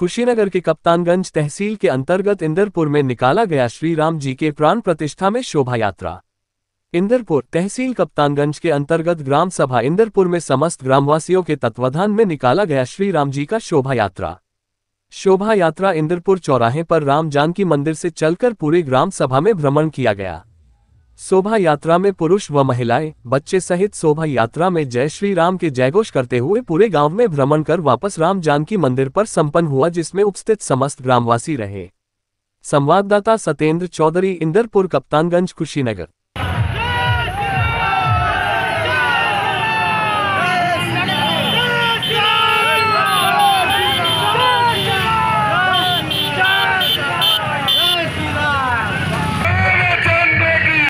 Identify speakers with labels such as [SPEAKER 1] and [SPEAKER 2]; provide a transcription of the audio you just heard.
[SPEAKER 1] कुशीनगर के कप्तानगंज तहसील के अंतर्गत इंदरपुर में निकाला गया श्री राम जी के प्राण प्रतिष्ठा में शोभा यात्रा इंदरपुर तहसील कप्तानगंज के अंतर्गत ग्राम सभा इंदरपुर में समस्त ग्रामवासियों के तत्वाधान में निकाला गया श्री राम जी का शोभा यात्रा शोभा यात्रा इंदरपुर चौराहे पर राम जानकी मंदिर से चलकर पूरे ग्राम सभा में भ्रमण किया गया शोभा यात्रा में पुरुष व महिलाएं बच्चे सहित शोभा यात्रा में जय श्री राम के जयघोष करते हुए पूरे गांव में भ्रमण कर वापस राम जानकी मंदिर पर संपन्न हुआ जिसमें उपस्थित समस्त ग्रामवासी रहे संवाददाता सत्येंद्र चौधरी इंदरपुर कप्तानगंज कुशीनगर